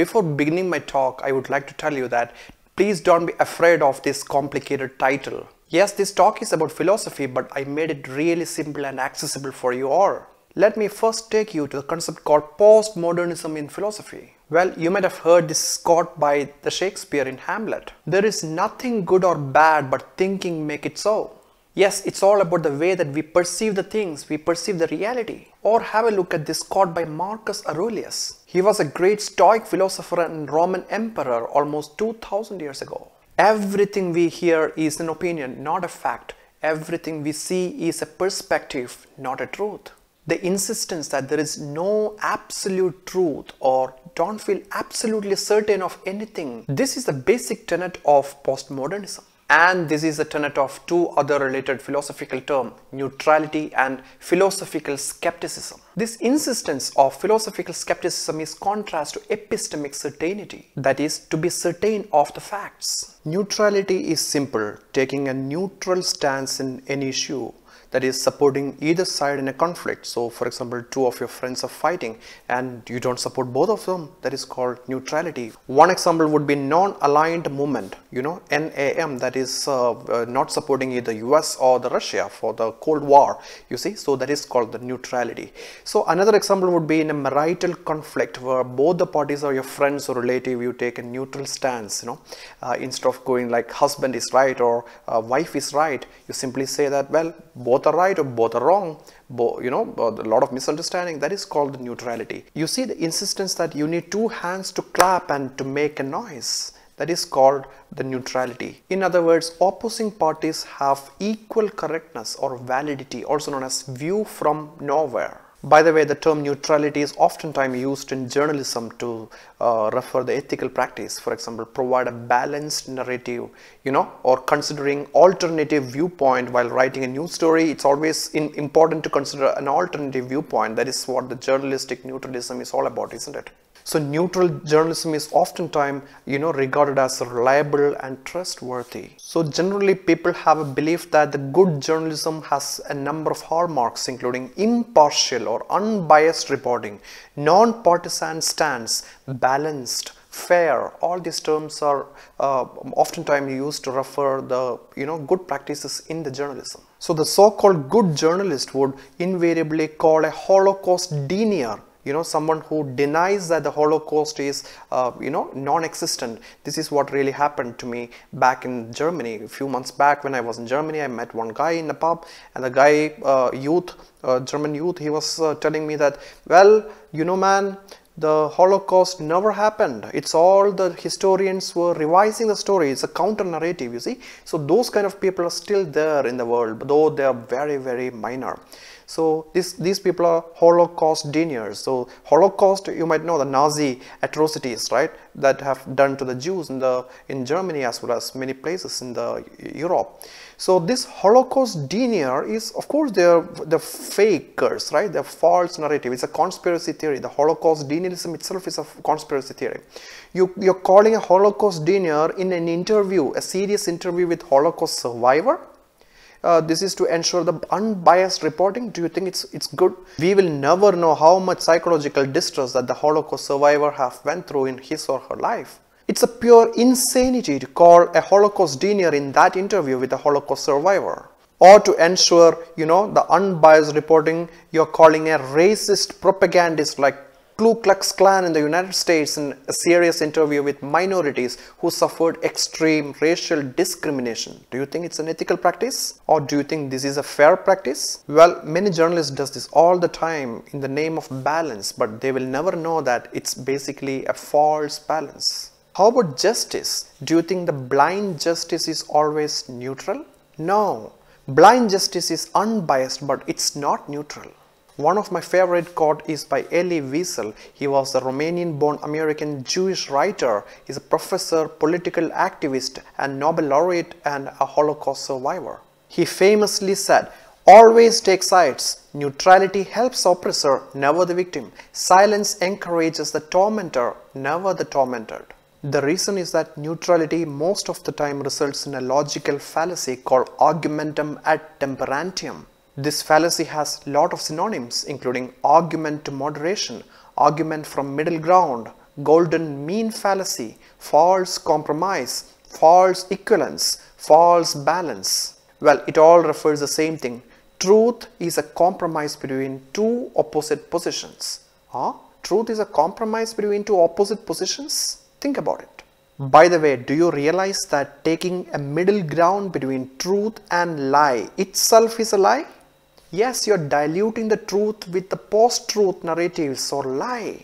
Before beginning my talk, I would like to tell you that please don't be afraid of this complicated title. Yes, this talk is about philosophy, but I made it really simple and accessible for you all. Let me first take you to the concept called postmodernism in philosophy. Well, you might have heard this quote by the Shakespeare in Hamlet. There is nothing good or bad, but thinking make it so. Yes, it's all about the way that we perceive the things, we perceive the reality. Or have a look at this quote by Marcus Aurelius. He was a great Stoic philosopher and Roman emperor almost 2000 years ago. Everything we hear is an opinion, not a fact. Everything we see is a perspective, not a truth. The insistence that there is no absolute truth or don't feel absolutely certain of anything. This is the basic tenet of postmodernism and this is a tenet of two other related philosophical terms, neutrality and philosophical skepticism. This insistence of philosophical skepticism is contrast to epistemic certainty, that is, to be certain of the facts. Neutrality is simple, taking a neutral stance in any issue that is supporting either side in a conflict. So for example, two of your friends are fighting and you don't support both of them. That is called neutrality. One example would be non-aligned movement, you know, NAM that is uh, uh, not supporting either US or the Russia for the Cold War, you see. So that is called the neutrality. So another example would be in a marital conflict where both the parties are your friends or relative, you take a neutral stance, you know, uh, instead of going like husband is right or uh, wife is right, you simply say that, well, both both are right or both are wrong, you know, a lot of misunderstanding, that is called neutrality. You see the insistence that you need two hands to clap and to make a noise. That is called the neutrality. In other words, opposing parties have equal correctness or validity, also known as view from nowhere. By the way, the term neutrality is oftentimes used in journalism to uh, refer the ethical practice. For example, provide a balanced narrative, you know, or considering alternative viewpoint while writing a news story. It's always in, important to consider an alternative viewpoint. That is what the journalistic neutralism is all about, isn't it? So neutral journalism is oftentimes, you know, regarded as reliable and trustworthy. So generally people have a belief that the good journalism has a number of hallmarks including impartial or unbiased reporting, non-partisan stance, balanced, fair all these terms are uh, oftentimes used to refer the you know good practices in the journalism so the so-called good journalist would invariably call a holocaust denier you know someone who denies that the Holocaust is uh, you know non-existent this is what really happened to me back in Germany a few months back when I was in Germany I met one guy in a pub and the guy uh, youth uh, German youth he was uh, telling me that well you know man the Holocaust never happened. It's all the historians were revising the story. It's a counter narrative, you see. So those kind of people are still there in the world, though they are very, very minor. So this, these people are Holocaust deniers. So Holocaust, you might know the Nazi atrocities, right, that have done to the Jews in, the, in Germany as well as many places in the Europe. So this Holocaust denier is, of course, they're the fakers, right? The false narrative. It's a conspiracy theory. The Holocaust denialism itself is a conspiracy theory. You, you're calling a Holocaust denier in an interview, a serious interview with Holocaust survivor uh, this is to ensure the unbiased reporting do you think it's it's good we will never know how much psychological distress that the holocaust survivor have went through in his or her life it's a pure insanity to call a holocaust denier in that interview with a holocaust survivor or to ensure you know the unbiased reporting you're calling a racist propagandist like Ku Klux Klan in the United States in a serious interview with minorities who suffered extreme racial discrimination. Do you think it's an ethical practice or do you think this is a fair practice? Well, many journalists does this all the time in the name of balance, but they will never know that it's basically a false balance. How about justice? Do you think the blind justice is always neutral? No, blind justice is unbiased but it's not neutral. One of my favorite quote is by Elie Wiesel. He was a Romanian-born American Jewish writer. He's a professor, political activist, and Nobel laureate and a Holocaust survivor. He famously said, Always take sides. Neutrality helps oppressor, never the victim. Silence encourages the tormentor, never the tormented. The reason is that neutrality most of the time results in a logical fallacy called argumentum ad temperantium. This fallacy has lot of synonyms including argument to moderation, argument from middle ground, golden mean fallacy, false compromise, false equivalence, false balance. Well, it all refers the same thing. Truth is a compromise between two opposite positions. Huh? Truth is a compromise between two opposite positions? Think about it. By the way, do you realize that taking a middle ground between truth and lie itself is a lie? Yes, you're diluting the truth with the post-truth narratives or lie.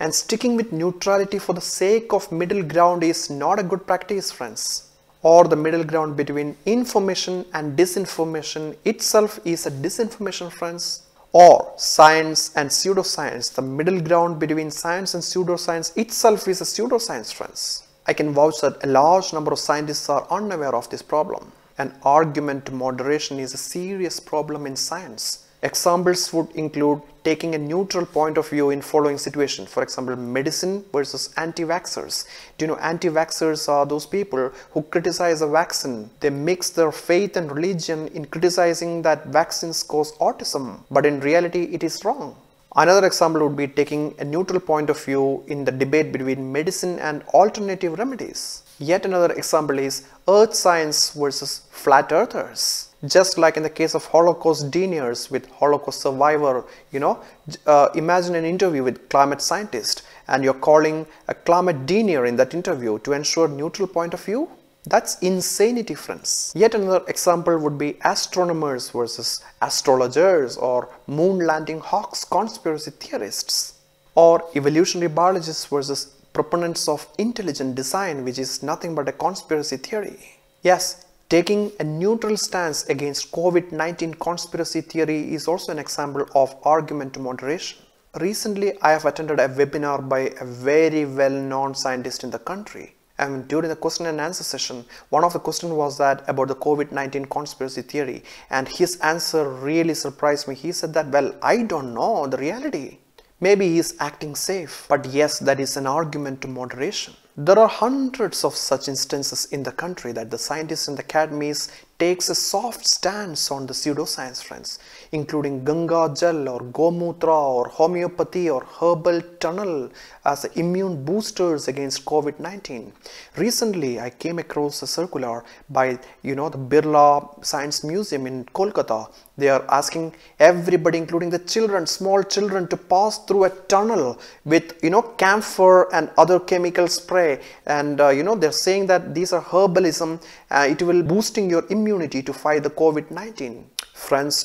And sticking with neutrality for the sake of middle ground is not a good practice, friends. Or the middle ground between information and disinformation itself is a disinformation, friends. Or science and pseudoscience, the middle ground between science and pseudoscience itself is a pseudoscience, friends. I can vouch that a large number of scientists are unaware of this problem an argument to moderation is a serious problem in science. Examples would include taking a neutral point of view in following situation. For example, medicine versus anti-vaxxers. Do you know anti-vaxxers are those people who criticize a vaccine. They mix their faith and religion in criticizing that vaccines cause autism. But in reality, it is wrong. Another example would be taking a neutral point of view in the debate between medicine and alternative remedies. Yet another example is earth science versus flat earthers. Just like in the case of Holocaust deniers with Holocaust survivor, you know, uh, imagine an interview with climate scientist and you're calling a climate denier in that interview to ensure neutral point of view. That's insanity, friends. Yet another example would be astronomers versus astrologers or moon landing hawks conspiracy theorists or evolutionary biologists versus proponents of intelligent design which is nothing but a conspiracy theory. Yes, taking a neutral stance against COVID-19 conspiracy theory is also an example of argument moderation. Recently, I have attended a webinar by a very well-known scientist in the country. And during the question and answer session, one of the questions was that about the COVID-19 conspiracy theory. And his answer really surprised me. He said that, well, I don't know the reality. Maybe he is acting safe, but yes, that is an argument to moderation. There are hundreds of such instances in the country that the scientists in the academies takes a soft stance on the pseudoscience friends, including Ganga Jal or Gomutra or homeopathy or herbal tunnel as immune boosters against COVID-19. Recently, I came across a circular by, you know, the Birla Science Museum in Kolkata. They are asking everybody, including the children, small children, to pass through a tunnel with, you know, camphor and other chemical spray and uh, you know they're saying that these are herbalism uh, it will boosting your immunity to fight the covid-19 friends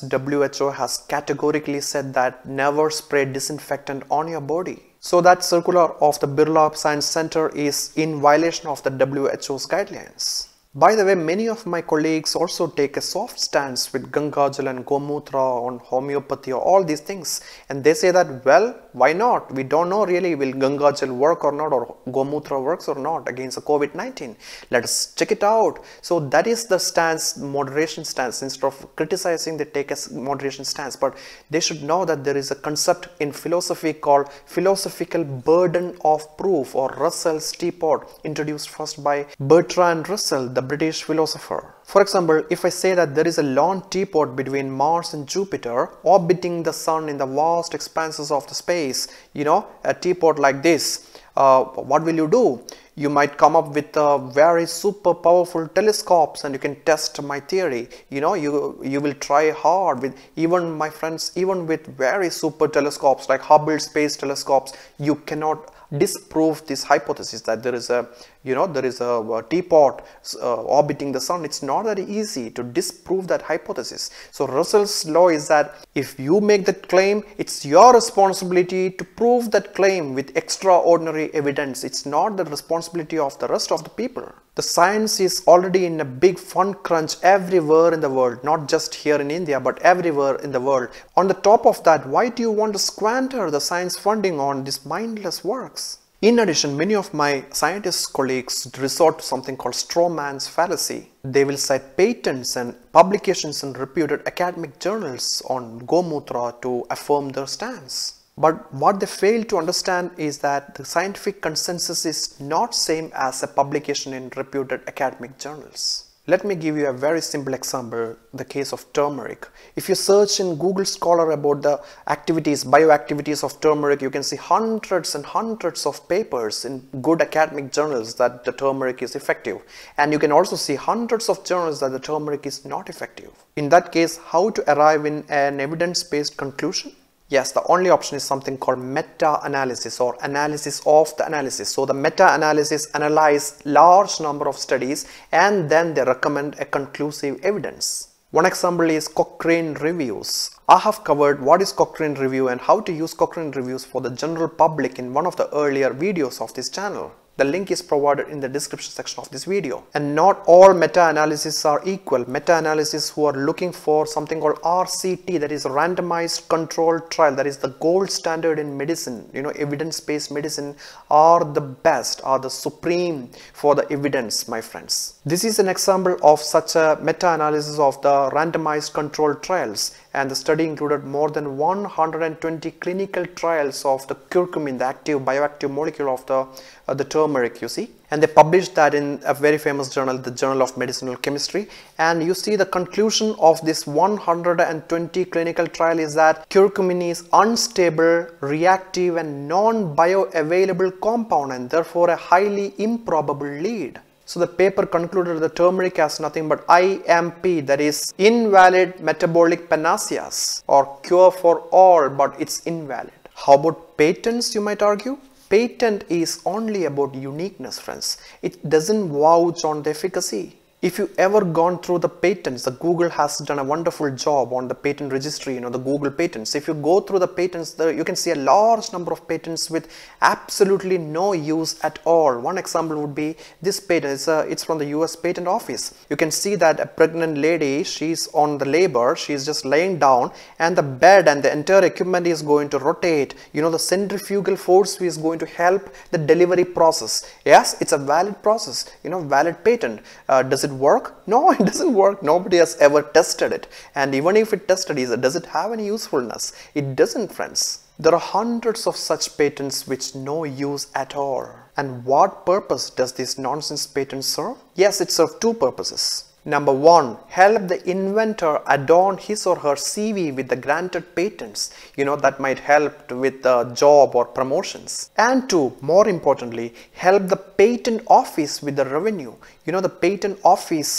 who has categorically said that never spray disinfectant on your body so that circular of the Birla Science Center is in violation of the WHO's guidelines. By the way, many of my colleagues also take a soft stance with Gangajal and Gomutra on homeopathy or all these things. And they say that, well, why not? We don't know really will Gangajal work or not or Gomutra works or not against COVID-19. Let us check it out. So that is the stance, moderation stance. Instead of criticizing, they take a moderation stance. But they should know that there is a concept in philosophy called philosophical burden of proof or Russell's teapot introduced first by Bertrand Russell, the British philosopher. For example, if I say that there is a long teapot between Mars and Jupiter orbiting the Sun in the vast expanses of the space, you know, a teapot like this, uh, what will you do? You might come up with very super powerful telescopes and you can test my theory. You know, you, you will try hard with even my friends, even with very super telescopes like Hubble Space Telescopes, you cannot disprove this hypothesis that there is a you know there is a, a teapot uh, orbiting the sun it's not that easy to disprove that hypothesis so russell's law is that if you make that claim it's your responsibility to prove that claim with extraordinary evidence it's not the responsibility of the rest of the people the science is already in a big fund crunch everywhere in the world not just here in india but everywhere in the world on the top of that why do you want to squander the science funding on these mindless works in addition, many of my scientist colleagues resort to something called straw man's fallacy. They will cite patents and publications in reputed academic journals on Gomutra to affirm their stance. But what they fail to understand is that the scientific consensus is not same as a publication in reputed academic journals. Let me give you a very simple example, the case of turmeric. If you search in Google Scholar about the activities, bioactivities of turmeric, you can see hundreds and hundreds of papers in good academic journals that the turmeric is effective. And you can also see hundreds of journals that the turmeric is not effective. In that case, how to arrive in an evidence-based conclusion? Yes, the only option is something called meta-analysis or analysis of the analysis. So the meta-analysis analyze large number of studies and then they recommend a conclusive evidence. One example is Cochrane reviews. I have covered what is Cochrane review and how to use Cochrane reviews for the general public in one of the earlier videos of this channel. The link is provided in the description section of this video. And not all meta-analyses are equal. Meta-analyses who are looking for something called RCT that is randomized controlled trial that is the gold standard in medicine, you know, evidence-based medicine are the best, are the supreme for the evidence, my friends. This is an example of such a meta-analysis of the randomized controlled trials and the study included more than 120 clinical trials of the curcumin, the active bioactive molecule of the, uh, the turmeric you see and they published that in a very famous journal, the Journal of Medicinal Chemistry and you see the conclusion of this 120 clinical trial is that curcumin is unstable, reactive and non-bioavailable compound and therefore a highly improbable lead. So the paper concluded that turmeric has nothing but IMP that is invalid metabolic panaceas or cure for all but it's invalid. How about patents you might argue? Patent is only about uniqueness friends. It doesn't vouch on the efficacy if you ever gone through the patents the google has done a wonderful job on the patent registry you know the google patents if you go through the patents the, you can see a large number of patents with absolutely no use at all one example would be this patent it's, uh, it's from the us patent office you can see that a pregnant lady she's on the labor she's just laying down and the bed and the entire equipment is going to rotate you know the centrifugal force is going to help the delivery process yes it's a valid process you know valid patent uh, does it work? No, it doesn't work. Nobody has ever tested it. And even if it tested, it, does it have any usefulness? It doesn't, friends. There are hundreds of such patents which no use at all. And what purpose does this nonsense patent serve? Yes, it serves two purposes. Number one, help the inventor adorn his or her CV with the granted patents. You know, that might help with the job or promotions. And two, more importantly, help the patent office with the revenue you know the patent office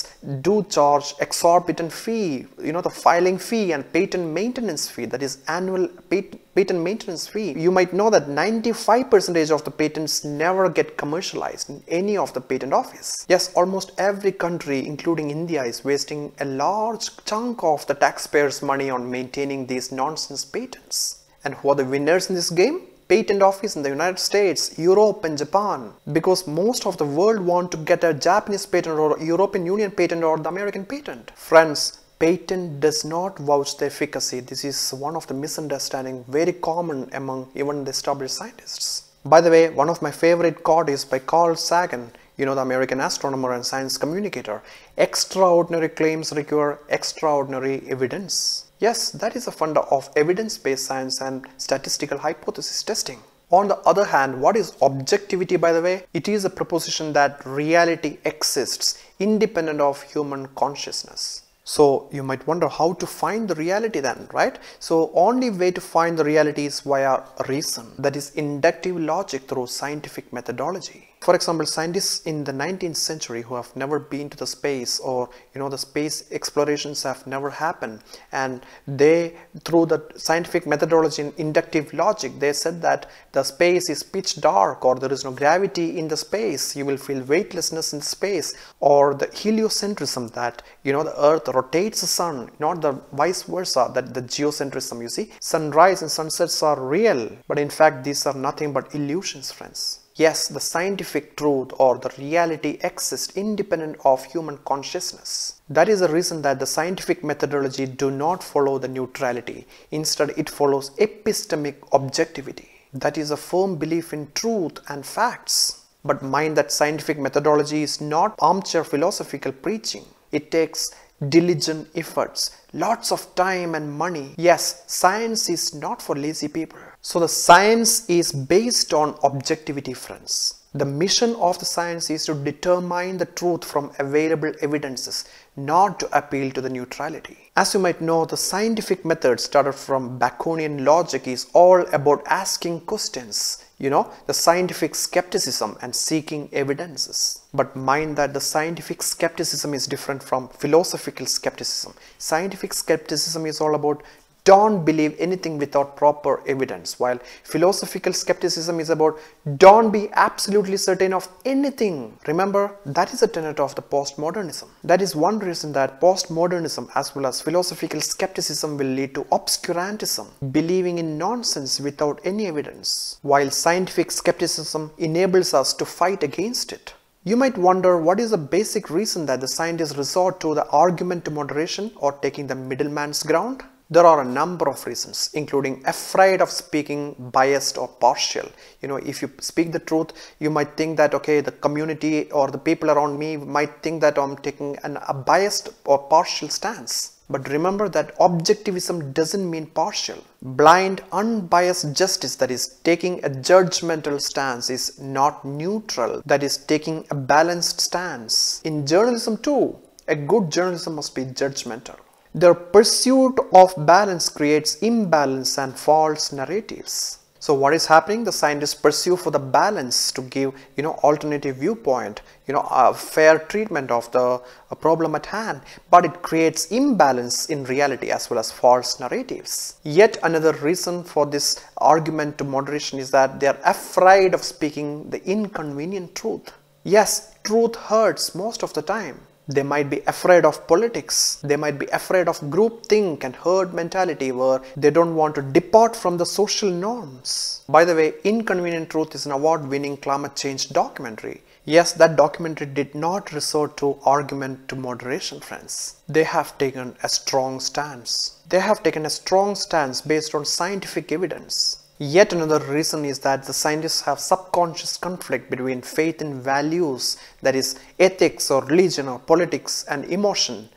do charge exorbitant fee you know the filing fee and patent maintenance fee that is annual patent maintenance fee. You might know that 95% of the patents never get commercialized in any of the patent office. Yes, almost every country, including India, is wasting a large chunk of the taxpayers' money on maintaining these nonsense patents. And who are the winners in this game? patent office in the United States, Europe and Japan because most of the world want to get a Japanese patent or European Union patent or the American patent. Friends, patent does not vouch the efficacy. This is one of the misunderstanding very common among even the established scientists. By the way, one of my favorite quote is by Carl Sagan, you know the American astronomer and science communicator. Extraordinary claims require extraordinary evidence. Yes, that is a funder of evidence-based science and statistical hypothesis testing. On the other hand, what is objectivity by the way? It is a proposition that reality exists independent of human consciousness. So you might wonder how to find the reality then, right? So only way to find the reality is via reason, that is inductive logic through scientific methodology. For example, scientists in the 19th century who have never been to the space or you know the space explorations have never happened and they through the scientific methodology and inductive logic they said that the space is pitch dark or there is no gravity in the space you will feel weightlessness in space or the heliocentrism that you know the earth rotates the sun not the vice versa that the geocentrism you see sunrise and sunsets are real but in fact these are nothing but illusions friends. Yes, the scientific truth or the reality exists independent of human consciousness. That is the reason that the scientific methodology do not follow the neutrality. Instead, it follows epistemic objectivity. That is a firm belief in truth and facts. But mind that scientific methodology is not armchair philosophical preaching. It takes diligent efforts, lots of time and money. Yes, science is not for lazy people. So the science is based on objectivity friends. The mission of the science is to determine the truth from available evidences, not to appeal to the neutrality. As you might know, the scientific method started from Baconian logic is all about asking questions, you know, the scientific skepticism and seeking evidences. But mind that the scientific skepticism is different from philosophical skepticism. Scientific skepticism is all about don't believe anything without proper evidence, while philosophical skepticism is about don't be absolutely certain of anything. Remember, that is a tenet of the postmodernism. That is one reason that postmodernism as well as philosophical skepticism will lead to obscurantism, believing in nonsense without any evidence, while scientific skepticism enables us to fight against it. You might wonder what is the basic reason that the scientists resort to the argument to moderation or taking the middleman's ground? There are a number of reasons, including afraid of speaking biased or partial. You know, if you speak the truth, you might think that, okay, the community or the people around me might think that I'm taking an, a biased or partial stance. But remember that objectivism doesn't mean partial. Blind, unbiased justice, that is, taking a judgmental stance, is not neutral, that is, taking a balanced stance. In journalism, too, a good journalism must be judgmental. Their pursuit of balance creates imbalance and false narratives. So what is happening? The scientists pursue for the balance to give, you know, alternative viewpoint, you know, a fair treatment of the uh, problem at hand, but it creates imbalance in reality as well as false narratives. Yet another reason for this argument to moderation is that they are afraid of speaking the inconvenient truth. Yes, truth hurts most of the time. They might be afraid of politics. They might be afraid of groupthink and herd mentality where they don't want to depart from the social norms. By the way, Inconvenient Truth is an award-winning climate change documentary. Yes, that documentary did not resort to argument to moderation, friends. They have taken a strong stance. They have taken a strong stance based on scientific evidence. Yet another reason is that the scientists have subconscious conflict between faith and values, that is ethics or religion or politics and emotion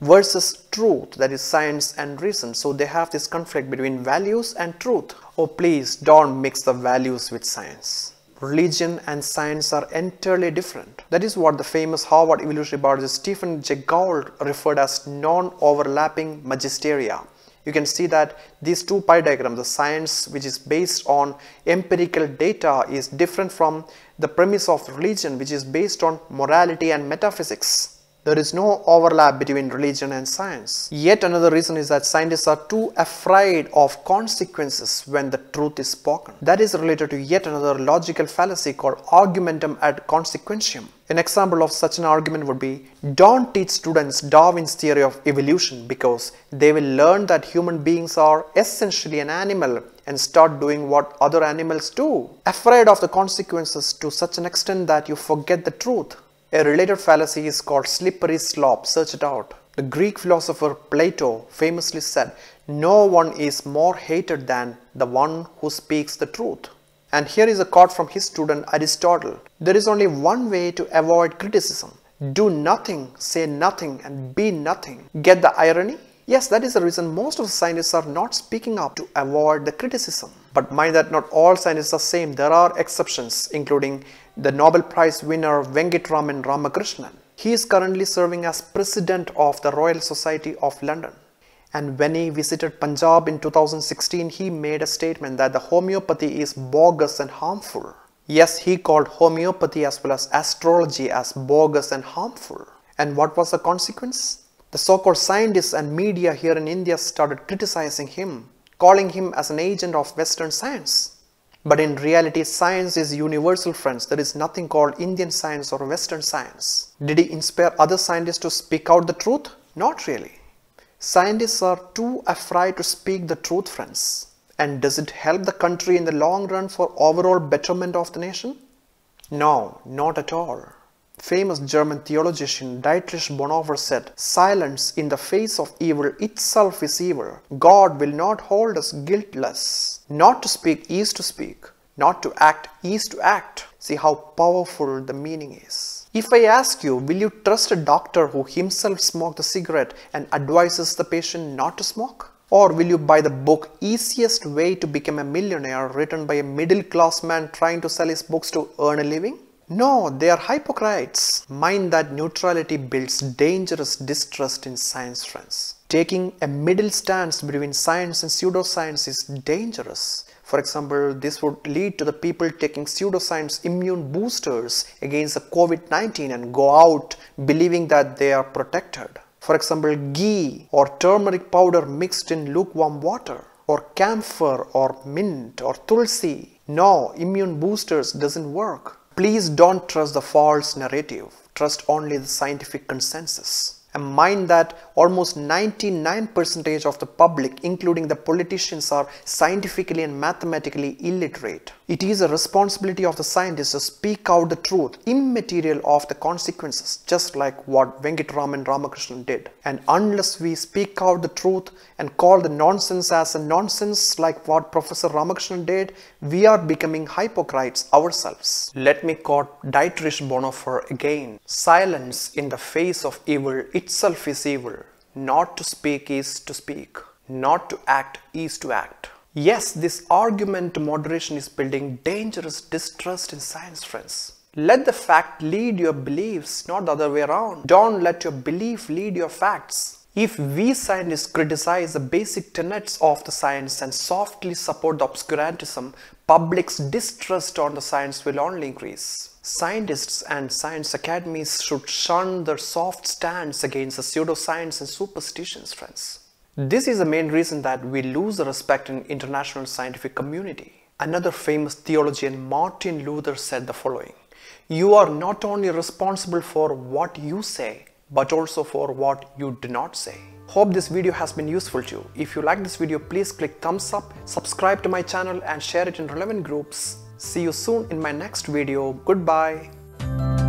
versus truth, that is science and reason. So they have this conflict between values and truth. Oh please don't mix the values with science. Religion and science are entirely different. That is what the famous Harvard evolutionary biologist Stephen Jay Gould referred as non-overlapping magisteria you can see that these two pie diagrams, the science which is based on empirical data is different from the premise of religion which is based on morality and metaphysics. There is no overlap between religion and science. Yet another reason is that scientists are too afraid of consequences when the truth is spoken. That is related to yet another logical fallacy called argumentum ad consequentium. An example of such an argument would be don't teach students Darwin's theory of evolution because they will learn that human beings are essentially an animal and start doing what other animals do. Afraid of the consequences to such an extent that you forget the truth. A related fallacy is called slippery slope. Search it out. The Greek philosopher Plato famously said, No one is more hated than the one who speaks the truth. And here is a quote from his student Aristotle. There is only one way to avoid criticism. Do nothing, say nothing and be nothing. Get the irony? Yes, that is the reason most of the scientists are not speaking up to avoid the criticism. But mind that not all scientists are the same. There are exceptions including the Nobel Prize winner Venkatraman Ramakrishnan. He is currently serving as president of the Royal Society of London. And when he visited Punjab in 2016, he made a statement that the homeopathy is bogus and harmful. Yes, he called homeopathy as well as astrology as bogus and harmful. And what was the consequence? The so-called scientists and media here in India started criticizing him, calling him as an agent of Western science. But in reality, science is universal, friends. There is nothing called Indian science or Western science. Did he inspire other scientists to speak out the truth? Not really. Scientists are too afraid to speak the truth, friends. And does it help the country in the long run for overall betterment of the nation? No, not at all. Famous German theologian Dietrich Bonhoeffer said, Silence in the face of evil itself is evil. God will not hold us guiltless. Not to speak is to speak. Not to act is to act. See how powerful the meaning is. If I ask you, will you trust a doctor who himself smoked a cigarette and advises the patient not to smoke? Or will you buy the book Easiest Way to Become a Millionaire written by a middle class man trying to sell his books to earn a living? No, they are hypocrites. Mind that neutrality builds dangerous distrust in science friends. Taking a middle stance between science and pseudoscience is dangerous. For example, this would lead to the people taking pseudoscience immune boosters against the COVID-19 and go out believing that they are protected. For example, ghee or turmeric powder mixed in lukewarm water or camphor or mint or tulsi. No, immune boosters doesn't work. Please don't trust the false narrative, trust only the scientific consensus and mind that almost 99% of the public, including the politicians, are scientifically and mathematically illiterate. It is a responsibility of the scientists to speak out the truth, immaterial of the consequences, just like what and Ramakrishnan did. And unless we speak out the truth and call the nonsense as a nonsense, like what Professor Ramakrishnan did, we are becoming hypocrites ourselves. Let me quote Dietrich Bonhoeffer again. Silence in the face of evil, it itself is evil. Not to speak is to speak. Not to act is to act. Yes, this argument moderation is building dangerous distrust in science, friends. Let the fact lead your beliefs, not the other way around. Don't let your belief lead your facts. If we scientists criticize the basic tenets of the science and softly support the obscurantism, public's distrust on the science will only increase. Scientists and science academies should shun their soft stance against the pseudoscience and superstitions, friends. This is the main reason that we lose the respect in international scientific community. Another famous theologian Martin Luther said the following, You are not only responsible for what you say, but also for what you do not say. Hope this video has been useful to you. If you like this video, please click thumbs up, subscribe to my channel and share it in relevant groups See you soon in my next video. Goodbye.